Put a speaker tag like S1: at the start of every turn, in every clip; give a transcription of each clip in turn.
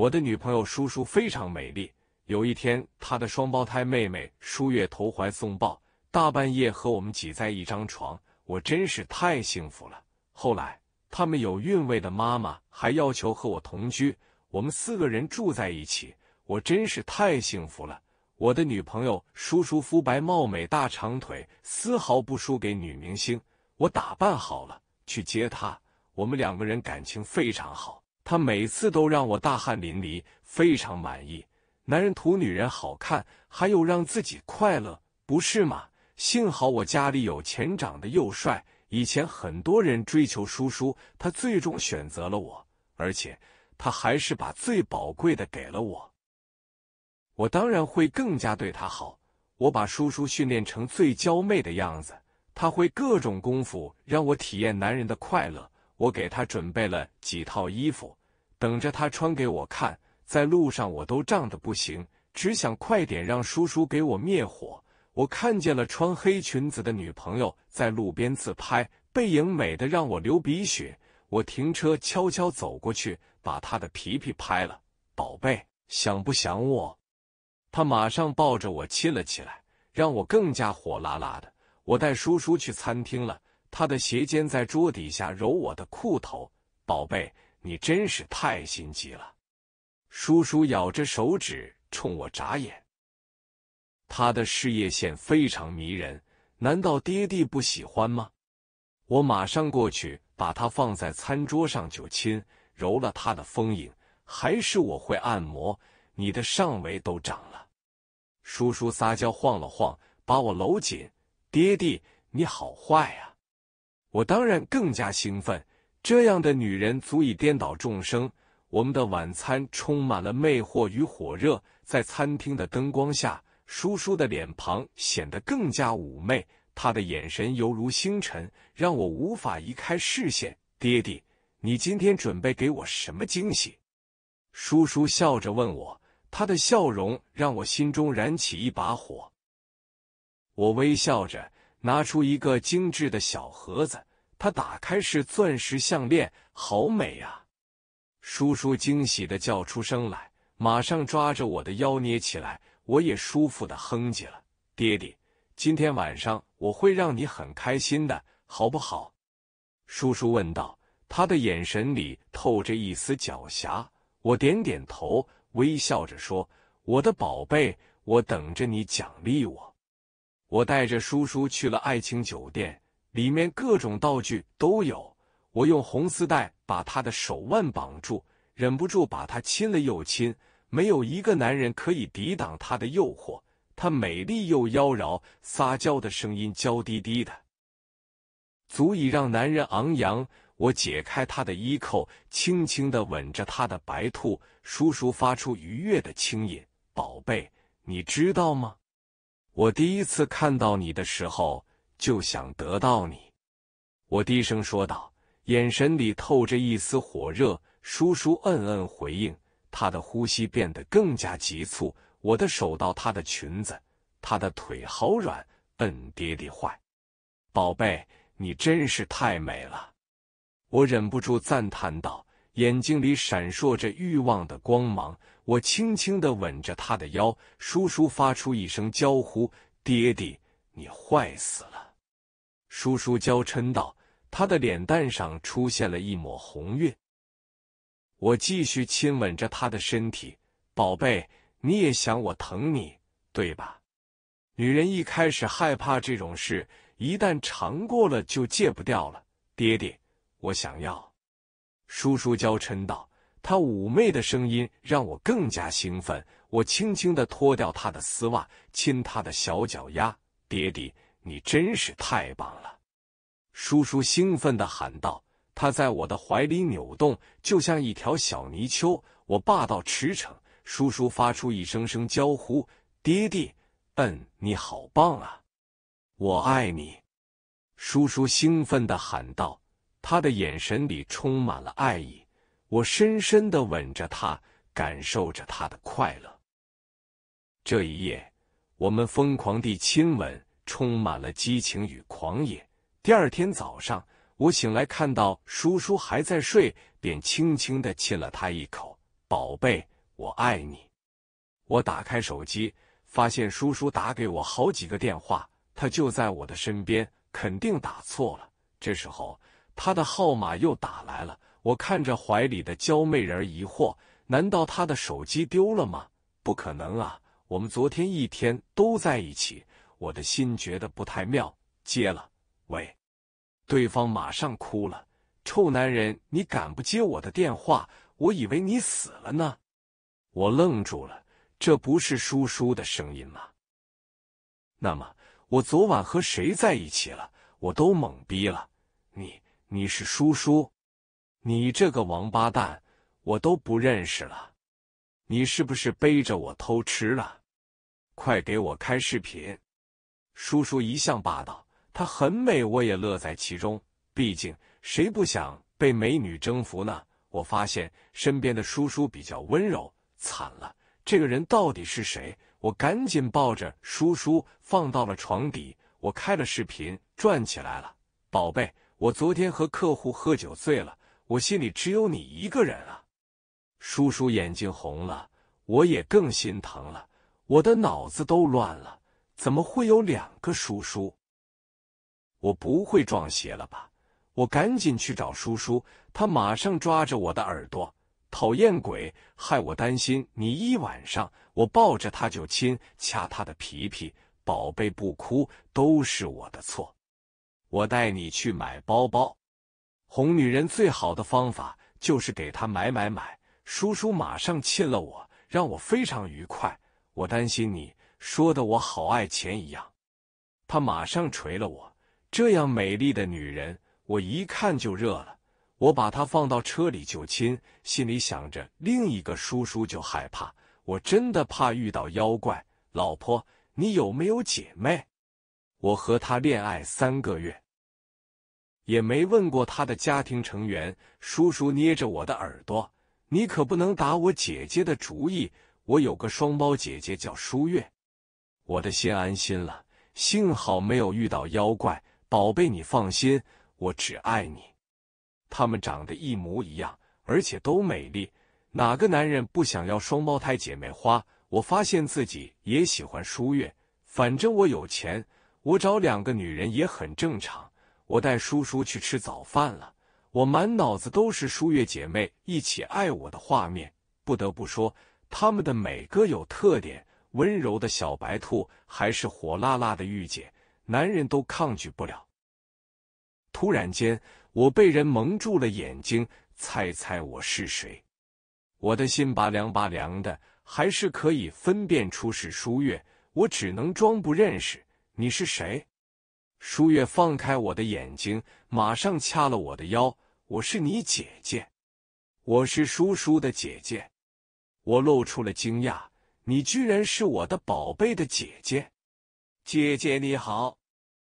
S1: 我的女朋友叔叔非常美丽。有一天，她的双胞胎妹妹舒月投怀送抱，大半夜和我们挤在一张床，我真是太幸福了。后来，他们有韵味的妈妈还要求和我同居，我们四个人住在一起，我真是太幸福了。我的女朋友叔叔肤白貌美，大长腿，丝毫不输给女明星。我打扮好了去接她，我们两个人感情非常好。他每次都让我大汗淋漓，非常满意。男人图女人好看，还有让自己快乐，不是吗？幸好我家里有钱，长得又帅。以前很多人追求叔叔，他最终选择了我，而且他还是把最宝贵的给了我。我当然会更加对他好。我把叔叔训练成最娇媚的样子，他会各种功夫，让我体验男人的快乐。我给他准备了几套衣服，等着他穿给我看。在路上，我都胀得不行，只想快点让叔叔给我灭火。我看见了穿黑裙子的女朋友在路边自拍，背影美得让我流鼻血。我停车，悄悄走过去，把她的皮皮拍了。宝贝，想不想我？他马上抱着我亲了起来，让我更加火辣辣的。我带叔叔去餐厅了。他的鞋尖在桌底下揉我的裤头，宝贝，你真是太心急了。叔叔咬着手指冲我眨眼，他的事业线非常迷人，难道爹地不喜欢吗？我马上过去把他放在餐桌上就亲，揉了他的丰盈，还是我会按摩，你的上围都长了。叔叔撒娇晃了晃，把我搂紧，爹地你好坏呀！我当然更加兴奋，这样的女人足以颠倒众生。我们的晚餐充满了魅惑与火热，在餐厅的灯光下，叔叔的脸庞显得更加妩媚，他的眼神犹如星辰，让我无法移开视线。爹爹，你今天准备给我什么惊喜？叔叔笑着问我，他的笑容让我心中燃起一把火。我微笑着。拿出一个精致的小盒子，他打开是钻石项链，好美啊！叔叔惊喜的叫出声来，马上抓着我的腰捏起来，我也舒服的哼唧了。爹爹，今天晚上我会让你很开心的，好不好？叔叔问道，他的眼神里透着一丝狡黠。我点点头，微笑着说：“我的宝贝，我等着你奖励我。”我带着叔叔去了爱情酒店，里面各种道具都有。我用红丝带把他的手腕绑住，忍不住把他亲了又亲。没有一个男人可以抵挡他的诱惑。他美丽又妖娆，撒娇的声音娇滴滴的，足以让男人昂扬。我解开他的衣扣，轻轻的吻着他的白兔。叔叔发出愉悦的轻吟：“宝贝，你知道吗？”我第一次看到你的时候就想得到你，我低声说道，眼神里透着一丝火热。叔叔嗯嗯回应，他的呼吸变得更加急促。我的手到他的裙子，他的腿好软，嗯，爹爹坏，宝贝，你真是太美了，我忍不住赞叹道，眼睛里闪烁着欲望的光芒。我轻轻的吻着他的腰，叔叔发出一声娇呼：“爹爹，你坏死了！”叔叔娇嗔道，他的脸蛋上出现了一抹红晕。我继续亲吻着他的身体，宝贝，你也想我疼你，对吧？女人一开始害怕这种事，一旦尝过了就戒不掉了。爹爹，我想要。”叔叔娇嗔道。他妩媚的声音让我更加兴奋，我轻轻的脱掉他的丝袜，亲他的小脚丫。爹爹，你真是太棒了！叔叔兴奋的喊道。他在我的怀里扭动，就像一条小泥鳅。我霸道驰骋，叔叔发出一声声娇呼：“爹爹，嗯，你好棒啊，我爱你！”叔叔兴奋的喊道，他的眼神里充满了爱意。我深深的吻着她，感受着她的快乐。这一夜，我们疯狂地亲吻，充满了激情与狂野。第二天早上，我醒来看到叔叔还在睡，便轻轻的亲了他一口：“宝贝，我爱你。”我打开手机，发现叔叔打给我好几个电话，他就在我的身边，肯定打错了。这时候，他的号码又打来了。我看着怀里的娇媚人疑惑：难道他的手机丢了吗？不可能啊，我们昨天一天都在一起。我的心觉得不太妙，接了。喂，对方马上哭了：“臭男人，你敢不接我的电话？我以为你死了呢！”我愣住了，这不是叔叔的声音吗？那么我昨晚和谁在一起了？我都懵逼了。你你是叔叔？你这个王八蛋，我都不认识了！你是不是背着我偷吃了？快给我开视频！叔叔一向霸道，他很美，我也乐在其中。毕竟谁不想被美女征服呢？我发现身边的叔叔比较温柔，惨了，这个人到底是谁？我赶紧抱着叔叔放到了床底。我开了视频，转起来了，宝贝，我昨天和客户喝酒醉了。我心里只有你一个人啊，叔叔眼睛红了，我也更心疼了，我的脑子都乱了，怎么会有两个叔叔？我不会撞邪了吧？我赶紧去找叔叔，他马上抓着我的耳朵，讨厌鬼，害我担心你一晚上。我抱着他就亲，掐他的皮皮，宝贝不哭，都是我的错。我带你去买包包。哄女人最好的方法就是给她买买买。叔叔马上亲了我，让我非常愉快。我担心你，说的我好爱钱一样。他马上捶了我。这样美丽的女人，我一看就热了。我把她放到车里就亲，心里想着另一个叔叔就害怕。我真的怕遇到妖怪。老婆，你有没有姐妹？我和她恋爱三个月。也没问过他的家庭成员。叔叔捏着我的耳朵：“你可不能打我姐姐的主意。我有个双胞姐姐叫舒月。”我的心安心了，幸好没有遇到妖怪。宝贝，你放心，我只爱你。他们长得一模一样，而且都美丽，哪个男人不想要双胞胎姐妹花？我发现自己也喜欢舒月。反正我有钱，我找两个女人也很正常。我带叔叔去吃早饭了，我满脑子都是舒月姐妹一起爱我的画面。不得不说，她们的每个有特点，温柔的小白兔，还是火辣辣的御姐，男人都抗拒不了。突然间，我被人蒙住了眼睛，猜猜我是谁？我的心拔凉拔凉的，还是可以分辨出是舒月，我只能装不认识。你是谁？舒月放开我的眼睛，马上掐了我的腰。我是你姐姐，我是叔叔的姐姐。我露出了惊讶，你居然是我的宝贝的姐姐，姐姐你好。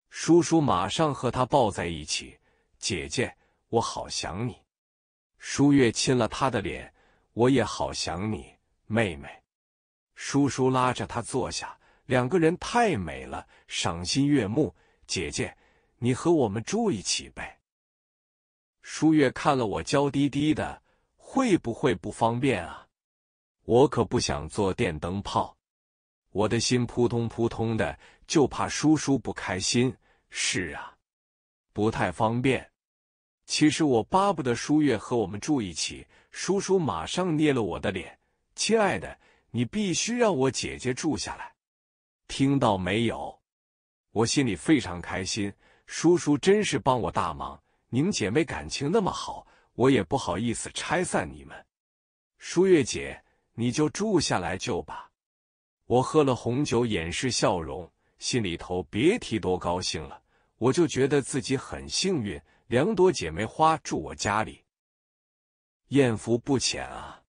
S1: 叔叔马上和她抱在一起。姐姐，我好想你。舒月亲了他的脸，我也好想你，妹妹。叔叔拉着他坐下，两个人太美了，赏心悦目。姐姐，你和我们住一起呗？舒月看了我，娇滴滴的，会不会不方便啊？我可不想做电灯泡，我的心扑通扑通的，就怕叔叔不开心。是啊，不太方便。其实我巴不得舒月和我们住一起。叔叔马上捏了我的脸：“亲爱的，你必须让我姐姐住下来，听到没有？”我心里非常开心，叔叔真是帮我大忙。你们姐妹感情那么好，我也不好意思拆散你们。舒月姐，你就住下来就吧。我喝了红酒，掩饰笑容，心里头别提多高兴了。我就觉得自己很幸运，两朵姐妹花住我家里，艳福不浅啊。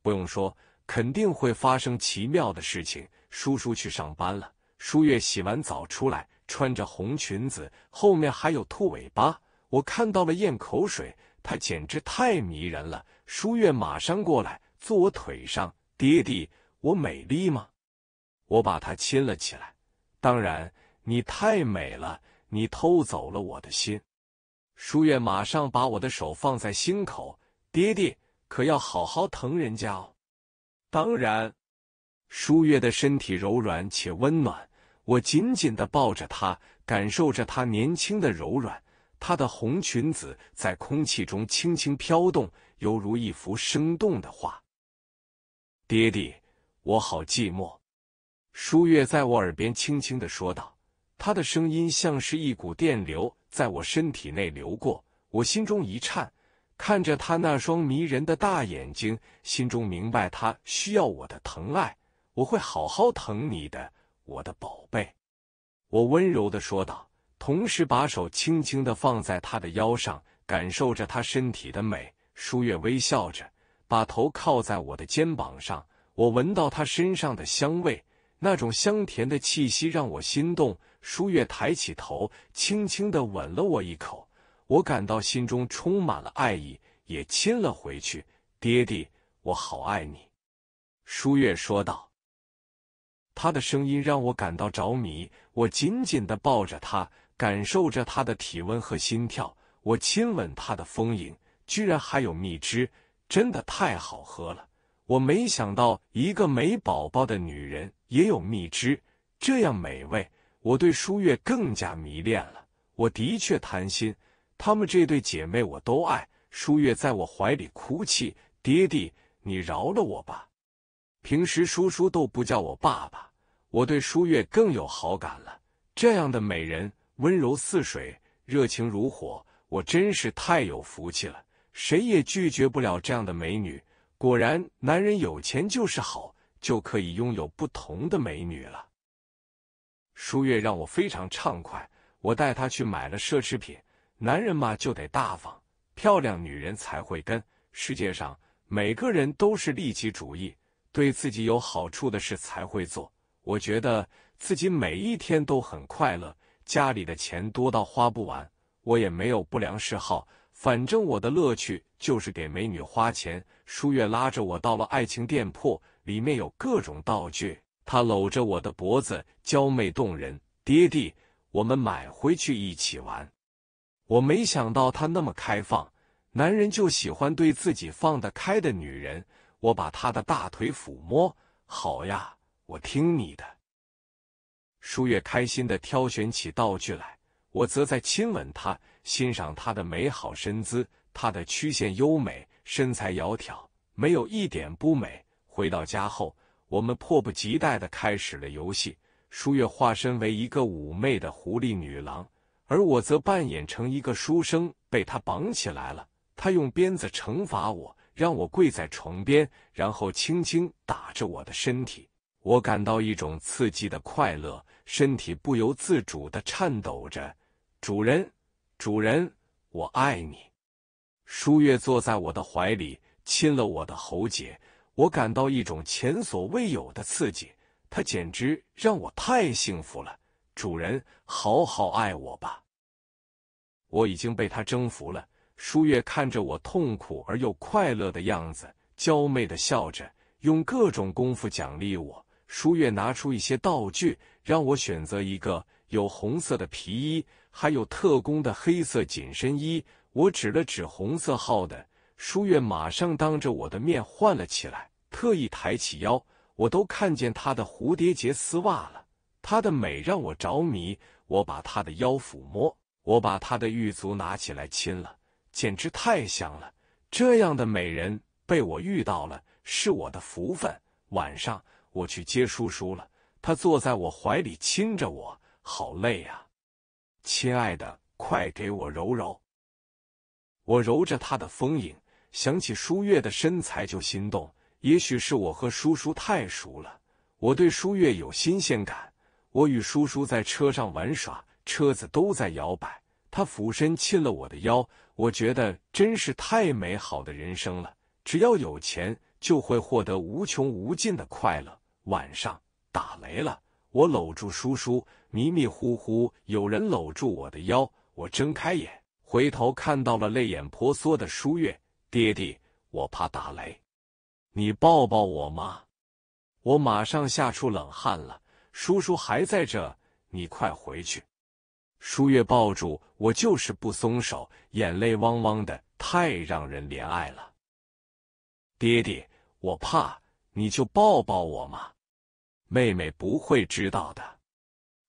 S1: 不用说，肯定会发生奇妙的事情。叔叔去上班了。舒月洗完澡出来，穿着红裙子，后面还有兔尾巴，我看到了咽口水。她简直太迷人了。舒月马上过来坐我腿上，爹地，我美丽吗？我把她亲了起来。当然，你太美了，你偷走了我的心。舒月马上把我的手放在心口，爹爹，可要好好疼人家哦。当然。舒月的身体柔软且温暖，我紧紧地抱着她，感受着她年轻的柔软。她的红裙子在空气中轻轻飘动，犹如一幅生动的画。爹地，我好寂寞。舒月在我耳边轻轻地说道，她的声音像是一股电流在我身体内流过，我心中一颤，看着她那双迷人的大眼睛，心中明白她需要我的疼爱。我会好好疼你的，我的宝贝。”我温柔的说道，同时把手轻轻的放在他的腰上，感受着他身体的美。舒月微笑着，把头靠在我的肩膀上，我闻到他身上的香味，那种香甜的气息让我心动。舒月抬起头，轻轻的吻了我一口，我感到心中充满了爱意，也亲了回去。“爹爹，我好爱你。”舒月说道。她的声音让我感到着迷，我紧紧的抱着她，感受着她的体温和心跳。我亲吻她的丰盈，居然还有蜜汁，真的太好喝了！我没想到一个没宝宝的女人也有蜜汁，这样美味。我对舒月更加迷恋了。我的确贪心，她们这对姐妹我都爱。舒月在我怀里哭泣：“爹地，你饶了我吧。”平时叔叔都不叫我爸爸，我对舒月更有好感了。这样的美人，温柔似水，热情如火，我真是太有福气了。谁也拒绝不了这样的美女。果然，男人有钱就是好，就可以拥有不同的美女了。舒月让我非常畅快，我带她去买了奢侈品。男人嘛，就得大方，漂亮女人才会跟。世界上每个人都是利己主义。对自己有好处的事才会做。我觉得自己每一天都很快乐，家里的钱多到花不完，我也没有不良嗜好。反正我的乐趣就是给美女花钱。舒月拉着我到了爱情店铺，里面有各种道具。她搂着我的脖子，娇媚动人。爹地，我们买回去一起玩。我没想到她那么开放，男人就喜欢对自己放得开的女人。我把他的大腿抚摸，好呀，我听你的。舒月开心的挑选起道具来，我则在亲吻她，欣赏她的美好身姿，她的曲线优美，身材窈窕，没有一点不美。回到家后，我们迫不及待的开始了游戏。舒月化身为一个妩媚的狐狸女郎，而我则扮演成一个书生，被她绑起来了，她用鞭子惩罚我。让我跪在床边，然后轻轻打着我的身体，我感到一种刺激的快乐，身体不由自主的颤抖着。主人，主人，我爱你。舒月坐在我的怀里，亲了我的喉结，我感到一种前所未有的刺激，他简直让我太幸福了。主人，好好爱我吧，我已经被他征服了。舒月看着我痛苦而又快乐的样子，娇媚的笑着，用各种功夫奖励我。舒月拿出一些道具，让我选择一个有红色的皮衣，还有特工的黑色紧身衣。我指了指红色号的，舒月马上当着我的面换了起来，特意抬起腰，我都看见她的蝴蝶结丝袜了。她的美让我着迷，我把她的腰抚摸，我把她的玉足拿起来亲了。简直太香了！这样的美人被我遇到了，是我的福分。晚上我去接叔叔了，他坐在我怀里亲着我，好累啊！亲爱的，快给我揉揉。我揉着他的丰盈，想起舒月的身材就心动。也许是我和叔叔太熟了，我对舒月有新鲜感。我与叔叔在车上玩耍，车子都在摇摆。他俯身亲了我的腰，我觉得真是太美好的人生了。只要有钱，就会获得无穷无尽的快乐。晚上打雷了，我搂住叔叔，迷迷糊糊有人搂住我的腰。我睁开眼，回头看到了泪眼婆娑的舒月。爹爹，我怕打雷，你抱抱我吗？我马上吓出冷汗了。叔叔还在这，你快回去。舒月抱住我，就是不松手，眼泪汪汪的，太让人怜爱了。爹爹，我怕，你就抱抱我嘛，妹妹不会知道的。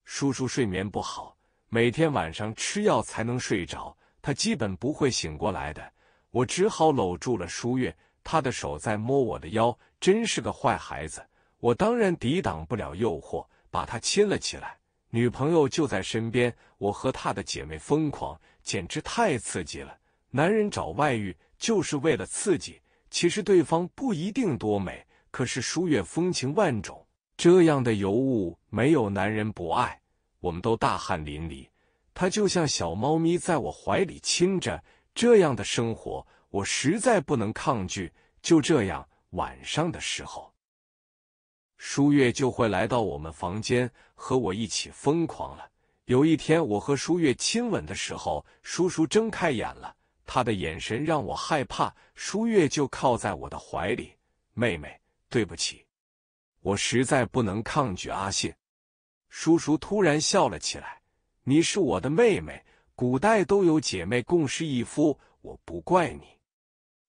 S1: 叔叔睡眠不好，每天晚上吃药才能睡着，他基本不会醒过来的。我只好搂住了舒月，他的手在摸我的腰，真是个坏孩子。我当然抵挡不了诱惑，把他亲了起来。女朋友就在身边，我和她的姐妹疯狂，简直太刺激了。男人找外遇就是为了刺激，其实对方不一定多美，可是书院风情万种，这样的尤物没有男人不爱。我们都大汗淋漓，她就像小猫咪在我怀里亲着。这样的生活我实在不能抗拒。就这样，晚上的时候。舒月就会来到我们房间和我一起疯狂了。有一天，我和舒月亲吻的时候，叔叔睁开眼了，他的眼神让我害怕。舒月就靠在我的怀里，妹妹，对不起，我实在不能抗拒阿信。叔叔突然笑了起来：“你是我的妹妹，古代都有姐妹共侍一夫，我不怪你，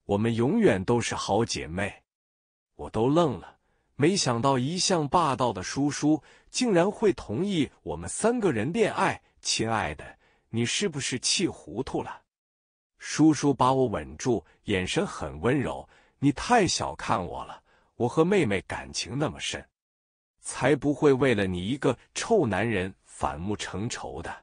S1: 我们永远都是好姐妹。”我都愣了。没想到一向霸道的叔叔竟然会同意我们三个人恋爱。亲爱的，你是不是气糊涂了？叔叔把我稳住，眼神很温柔。你太小看我了。我和妹妹感情那么深，才不会为了你一个臭男人反目成仇的。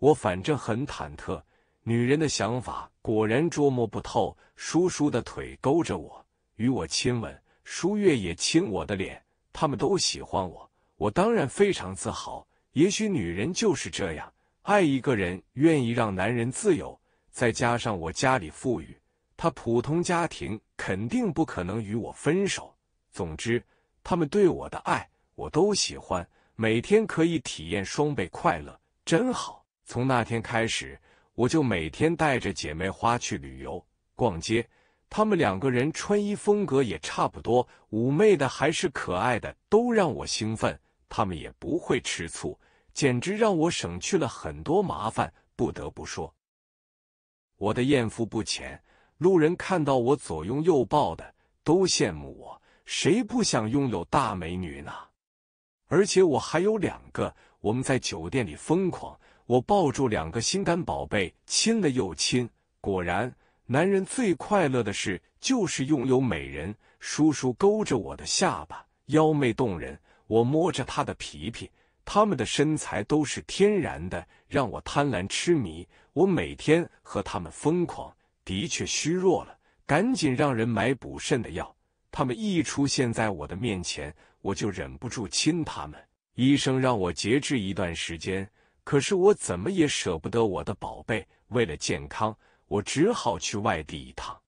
S1: 我反正很忐忑，女人的想法果然捉摸不透。叔叔的腿勾着我，与我亲吻。舒月也亲我的脸，他们都喜欢我，我当然非常自豪。也许女人就是这样，爱一个人，愿意让男人自由。再加上我家里富裕，他普通家庭肯定不可能与我分手。总之，他们对我的爱，我都喜欢。每天可以体验双倍快乐，真好。从那天开始，我就每天带着姐妹花去旅游、逛街。他们两个人穿衣风格也差不多，妩媚的还是可爱的，都让我兴奋。他们也不会吃醋，简直让我省去了很多麻烦。不得不说，我的艳福不浅。路人看到我左拥右抱的，都羡慕我。谁不想拥有大美女呢？而且我还有两个。我们在酒店里疯狂，我抱住两个心肝宝贝，亲了又亲。果然。男人最快乐的事就是拥有美人。叔叔勾着我的下巴，妖媚动人。我摸着他的皮皮，他们的身材都是天然的，让我贪婪痴迷。我每天和他们疯狂，的确虚弱了，赶紧让人买补肾的药。他们一出现在我的面前，我就忍不住亲他们。医生让我节制一段时间，可是我怎么也舍不得我的宝贝。为了健康。我只好去外地一趟。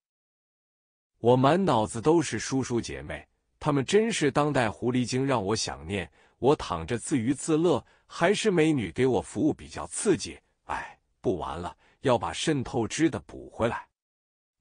S1: 我满脑子都是叔叔姐妹，他们真是当代狐狸精，让我想念。我躺着自娱自乐，还是美女给我服务比较刺激。哎，不玩了，要把渗透汁的补回来。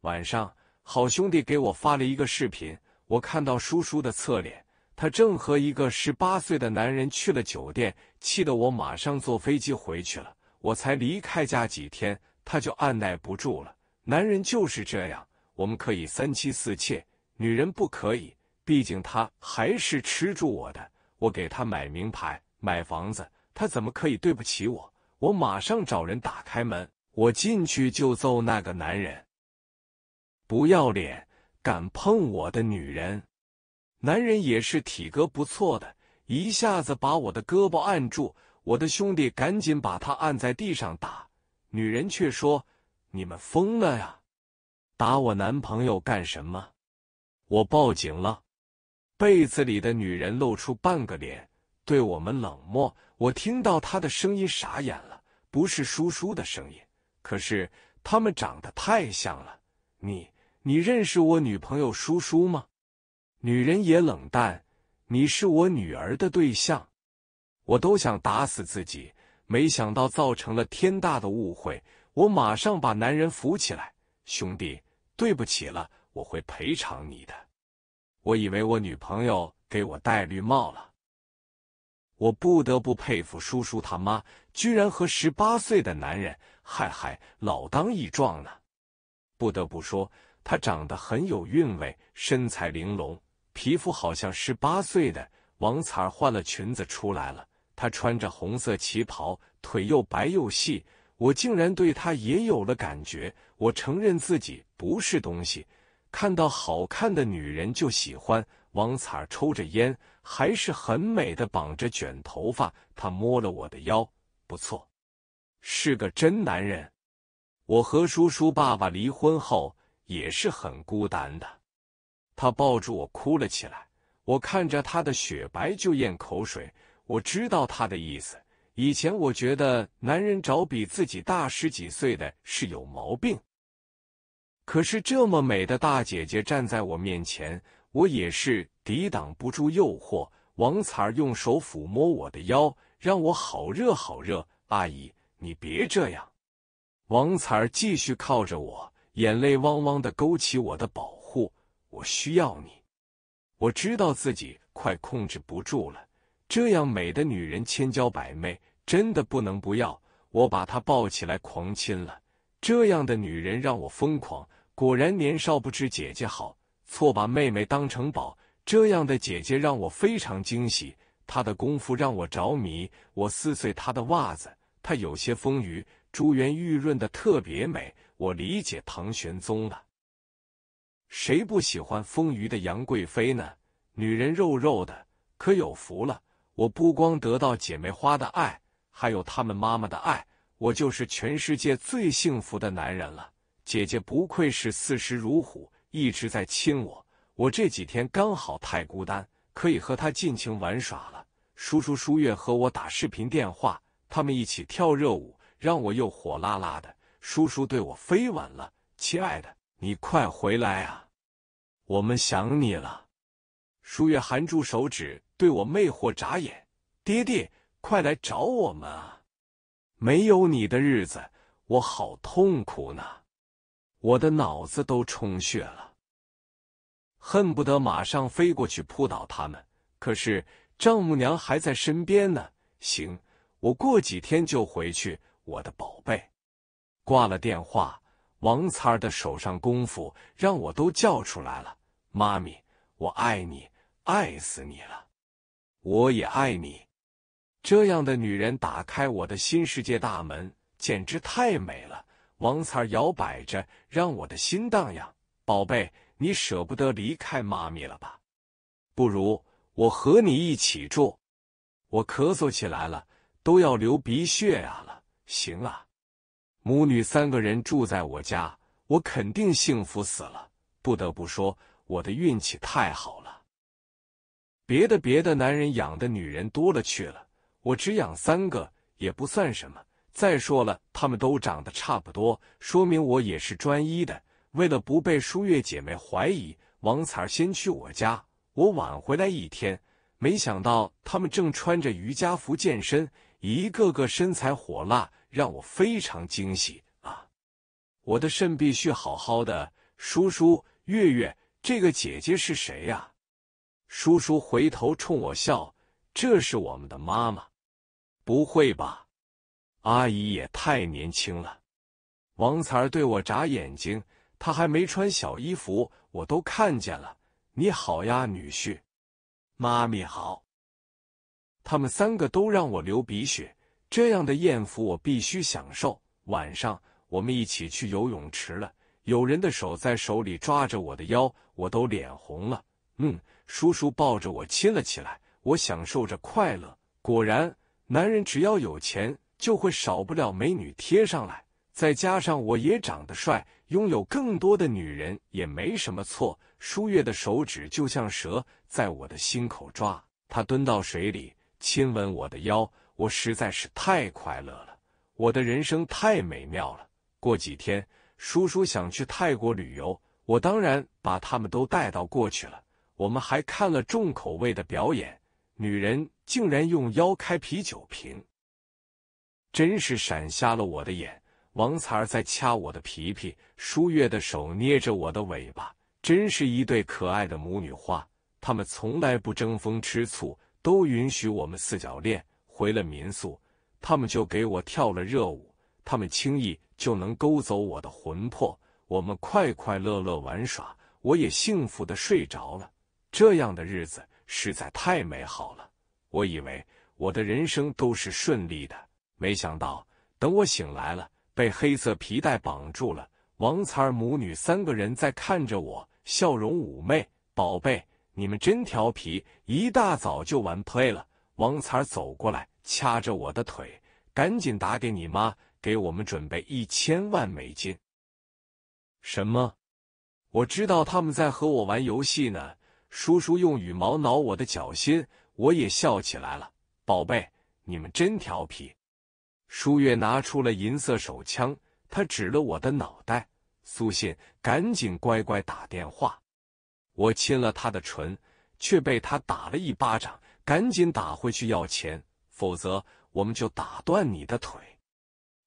S1: 晚上，好兄弟给我发了一个视频，我看到叔叔的侧脸，他正和一个十八岁的男人去了酒店，气得我马上坐飞机回去了。我才离开家几天。他就按耐不住了，男人就是这样，我们可以三妻四妾，女人不可以，毕竟他还是吃住我的，我给他买名牌，买房子，他怎么可以对不起我？我马上找人打开门，我进去就揍那个男人，不要脸，敢碰我的女人！男人也是体格不错的，一下子把我的胳膊按住，我的兄弟赶紧把他按在地上打。女人却说：“你们疯了呀，打我男朋友干什么？我报警了。”被子里的女人露出半个脸，对我们冷漠。我听到她的声音，傻眼了，不是叔叔的声音，可是他们长得太像了。你，你认识我女朋友叔叔吗？女人也冷淡，你是我女儿的对象，我都想打死自己。没想到造成了天大的误会，我马上把男人扶起来，兄弟，对不起了，我会赔偿你的。我以为我女朋友给我戴绿帽了，我不得不佩服叔叔他妈，居然和十八岁的男人，嗨嗨，老当益壮呢。不得不说，他长得很有韵味，身材玲珑，皮肤好像十八岁的王彩换了裙子出来了。他穿着红色旗袍，腿又白又细，我竟然对他也有了感觉。我承认自己不是东西，看到好看的女人就喜欢。王彩抽着烟，还是很美的，绑着卷头发。他摸了我的腰，不错，是个真男人。我和叔叔爸爸离婚后也是很孤单的，他抱住我哭了起来。我看着他的雪白就咽口水。我知道他的意思。以前我觉得男人找比自己大十几岁的是有毛病，可是这么美的大姐姐站在我面前，我也是抵挡不住诱惑。王彩儿用手抚摸我的腰，让我好热好热。阿姨，你别这样。王彩儿继续靠着我，眼泪汪汪的，勾起我的保护。我需要你。我知道自己快控制不住了。这样美的女人，千娇百媚，真的不能不要。我把她抱起来，狂亲了。这样的女人让我疯狂。果然年少不知姐姐好，错把妹妹当成宝。这样的姐姐让我非常惊喜，她的功夫让我着迷。我撕碎她的袜子，她有些丰腴，珠圆玉润的特别美。我理解唐玄宗了，谁不喜欢丰腴的杨贵妃呢？女人肉肉的，可有福了。我不光得到姐妹花的爱，还有她们妈妈的爱，我就是全世界最幸福的男人了。姐姐不愧是四十如虎，一直在亲我。我这几天刚好太孤单，可以和她尽情玩耍了。叔叔舒月和我打视频电话，他们一起跳热舞，让我又火辣辣的。叔叔对我飞吻了，亲爱的，你快回来啊，我们想你了。舒月含住手指。对我魅惑眨眼，爹爹，快来找我们啊！没有你的日子，我好痛苦呢，我的脑子都充血了，恨不得马上飞过去扑倒他们。可是丈母娘还在身边呢。行，我过几天就回去，我的宝贝。挂了电话，王三儿的手上功夫让我都叫出来了。妈咪，我爱你，爱死你了。我也爱你，这样的女人打开我的新世界大门，简直太美了。王彩摇摆着，让我的心荡漾。宝贝，你舍不得离开妈咪了吧？不如我和你一起住。我咳嗽起来了，都要流鼻血啊了。行啊，母女三个人住在我家，我肯定幸福死了。不得不说，我的运气太好。别的别的男人养的女人多了去了，我只养三个也不算什么。再说了，他们都长得差不多，说明我也是专一的。为了不被舒月姐妹怀疑，王彩儿先去我家，我晚回来一天。没想到他们正穿着瑜伽服健身，一个个身材火辣，让我非常惊喜啊！我的肾必须好好的。叔叔、月月，这个姐姐是谁呀？叔叔回头冲我笑，这是我们的妈妈。不会吧？阿姨也太年轻了。王才儿对我眨眼睛，她还没穿小衣服，我都看见了。你好呀，女婿，妈咪好。他们三个都让我流鼻血，这样的艳福我必须享受。晚上我们一起去游泳池了，有人的手在手里抓着我的腰，我都脸红了。嗯。叔叔抱着我亲了起来，我享受着快乐。果然，男人只要有钱，就会少不了美女贴上来。再加上我也长得帅，拥有更多的女人也没什么错。舒月的手指就像蛇，在我的心口抓。她蹲到水里，亲吻我的腰。我实在是太快乐了，我的人生太美妙了。过几天，叔叔想去泰国旅游，我当然把他们都带到过去了。我们还看了重口味的表演，女人竟然用腰开啤酒瓶，真是闪瞎了我的眼。王才儿在掐我的皮皮，舒月的手捏着我的尾巴，真是一对可爱的母女花。他们从来不争风吃醋，都允许我们四角恋。回了民宿，他们就给我跳了热舞，他们轻易就能勾走我的魂魄。我们快快乐乐玩耍，我也幸福的睡着了。这样的日子实在太美好了。我以为我的人生都是顺利的，没想到等我醒来了，被黑色皮带绑住了。王彩儿母女三个人在看着我，笑容妩媚。宝贝，你们真调皮，一大早就玩 play 了。王彩儿走过来，掐着我的腿，赶紧打给你妈，给我们准备一千万美金。什么？我知道他们在和我玩游戏呢。叔叔用羽毛挠我的脚心，我也笑起来了。宝贝，你们真调皮。舒月拿出了银色手枪，他指了我的脑袋。苏信，赶紧乖乖打电话。我亲了他的唇，却被他打了一巴掌，赶紧打回去要钱，否则我们就打断你的腿。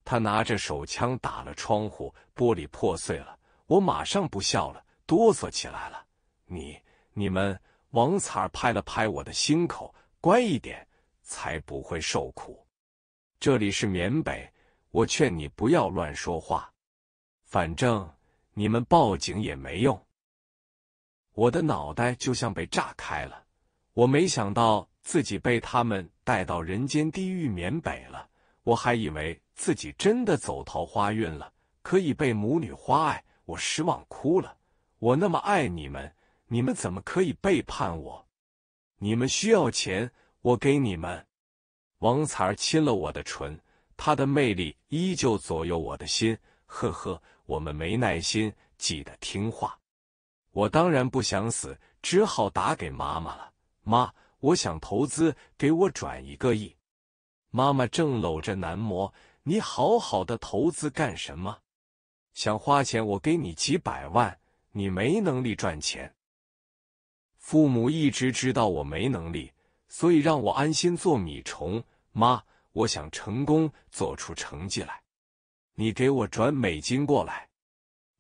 S1: 他拿着手枪打了窗户，玻璃破碎了。我马上不笑了，哆嗦起来了。你。你们，王彩儿拍了拍我的心口，乖一点，才不会受苦。这里是缅北，我劝你不要乱说话。反正你们报警也没用。我的脑袋就像被炸开了，我没想到自己被他们带到人间地狱缅北了。我还以为自己真的走桃花运了，可以被母女花爱，我失望哭了。我那么爱你们。你们怎么可以背叛我？你们需要钱，我给你们。王彩儿亲了我的唇，她的魅力依旧左右我的心。呵呵，我们没耐心，记得听话。我当然不想死，只好打给妈妈了。妈，我想投资，给我转一个亿。妈妈正搂着男模，你好好的投资干什么？想花钱，我给你几百万。你没能力赚钱。父母一直知道我没能力，所以让我安心做米虫。妈，我想成功做出成绩来，你给我转美金过来。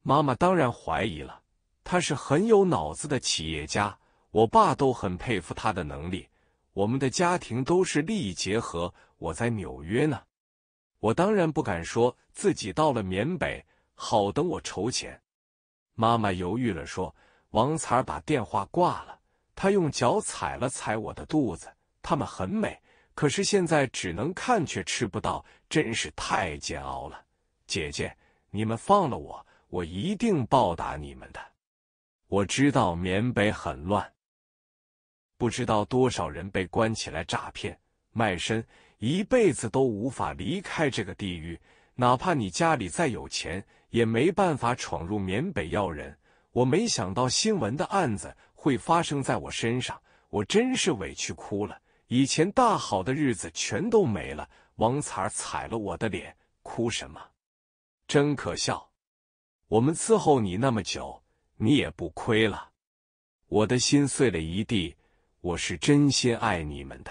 S1: 妈妈当然怀疑了，他是很有脑子的企业家，我爸都很佩服他的能力。我们的家庭都是利益结合。我在纽约呢，我当然不敢说自己到了缅北，好等我筹钱。妈妈犹豫了，说。王才把电话挂了，他用脚踩了踩我的肚子。他们很美，可是现在只能看，却吃不到，真是太煎熬了。姐姐，你们放了我，我一定报答你们的。我知道缅北很乱，不知道多少人被关起来诈骗、卖身，一辈子都无法离开这个地狱。哪怕你家里再有钱，也没办法闯入缅北要人。我没想到新闻的案子会发生在我身上，我真是委屈哭了。以前大好的日子全都没了，王彩儿踩了我的脸，哭什么？真可笑！我们伺候你那么久，你也不亏了。我的心碎了一地，我是真心爱你们的。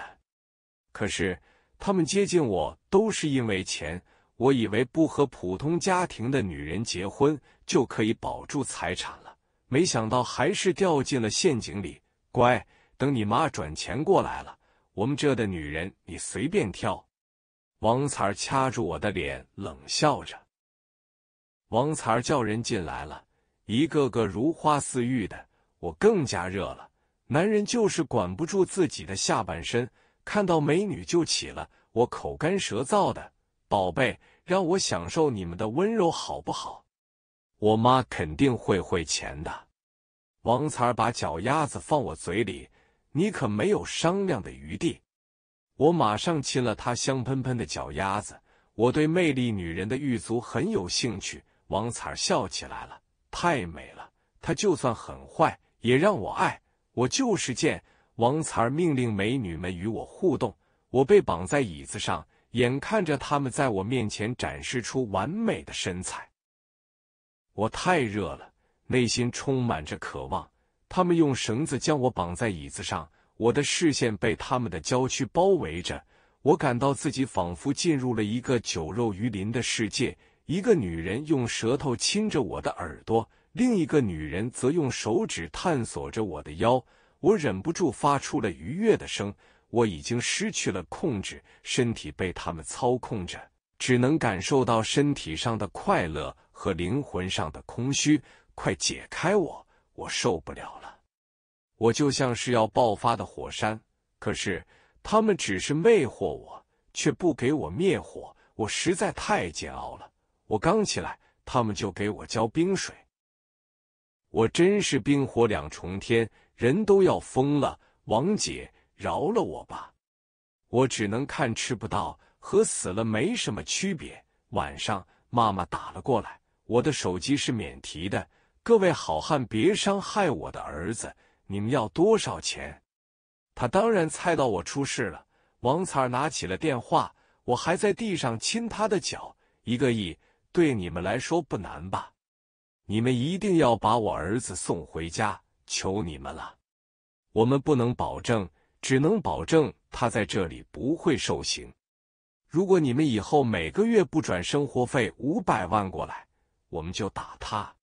S1: 可是他们接近我都是因为钱，我以为不和普通家庭的女人结婚就可以保住财产了。没想到还是掉进了陷阱里。乖，等你妈转钱过来了，我们这的女人你随便挑。王彩掐住我的脸，冷笑着。王彩叫人进来了一个个如花似玉的，我更加热了。男人就是管不住自己的下半身，看到美女就起了。我口干舌燥的，宝贝，让我享受你们的温柔好不好？我妈肯定会汇钱的。王彩儿把脚丫子放我嘴里，你可没有商量的余地。我马上亲了她香喷喷的脚丫子。我对魅力女人的玉足很有兴趣。王彩笑起来了，太美了。她就算很坏，也让我爱。我就是贱。王彩命令美女们与我互动。我被绑在椅子上，眼看着她们在我面前展示出完美的身材。我太热了，内心充满着渴望。他们用绳子将我绑在椅子上，我的视线被他们的娇躯包围着。我感到自己仿佛进入了一个酒肉鱼鳞的世界。一个女人用舌头亲着我的耳朵，另一个女人则用手指探索着我的腰。我忍不住发出了愉悦的声，我已经失去了控制，身体被他们操控着。只能感受到身体上的快乐和灵魂上的空虚，快解开我，我受不了了！我就像是要爆发的火山，可是他们只是魅惑我，却不给我灭火，我实在太煎熬了。我刚起来，他们就给我浇冰水，我真是冰火两重天，人都要疯了！王姐，饶了我吧！我只能看吃不到。和死了没什么区别。晚上，妈妈打了过来，我的手机是免提的。各位好汉，别伤害我的儿子，你们要多少钱？他当然猜到我出事了。王彩儿拿起了电话，我还在地上亲他的脚。一个亿，对你们来说不难吧？你们一定要把我儿子送回家，求你们了。我们不能保证，只能保证他在这里不会受刑。如果你们以后每个月不转生活费五百万过来，我们就打他。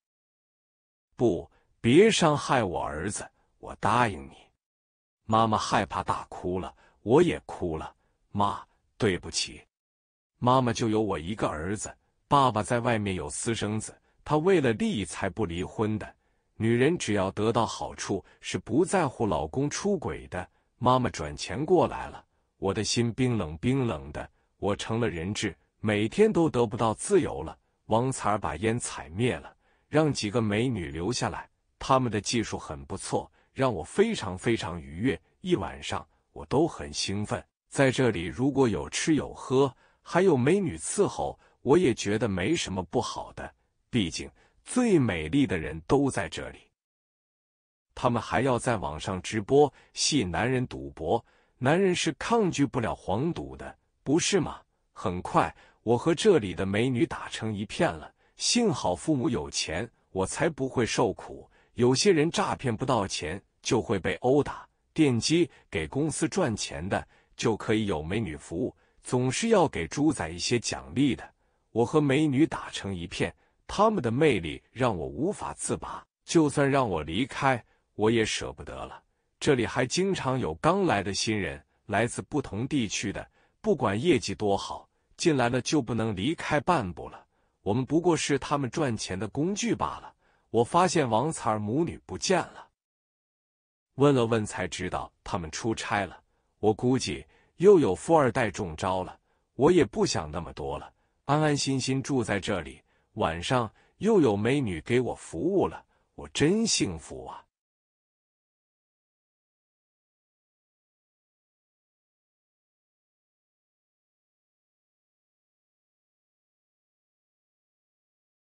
S1: 不，别伤害我儿子，我答应你。妈妈害怕大哭了，我也哭了。妈，对不起。妈妈就有我一个儿子，爸爸在外面有私生子，他为了利益才不离婚的。女人只要得到好处，是不在乎老公出轨的。妈妈转钱过来了，我的心冰冷冰冷的。我成了人质，每天都得不到自由了。王彩儿把烟踩灭了，让几个美女留下来。他们的技术很不错，让我非常非常愉悦。一晚上我都很兴奋。在这里，如果有吃有喝，还有美女伺候，我也觉得没什么不好的。毕竟最美丽的人都在这里。他们还要在网上直播，吸引男人赌博。男人是抗拒不了黄赌的。不是吗？很快，我和这里的美女打成一片了。幸好父母有钱，我才不会受苦。有些人诈骗不到钱，就会被殴打、电击。给公司赚钱的，就可以有美女服务。总是要给猪仔一些奖励的。我和美女打成一片，他们的魅力让我无法自拔。就算让我离开，我也舍不得了。这里还经常有刚来的新人，来自不同地区的。不管业绩多好，进来了就不能离开半步了。我们不过是他们赚钱的工具罢了。我发现王彩儿母女不见了，问了问才知道他们出差了。我估计又有富二代中招了。我也不想那么多了，安安心心住在这里。晚上又有美女给我服务了，我真幸福啊！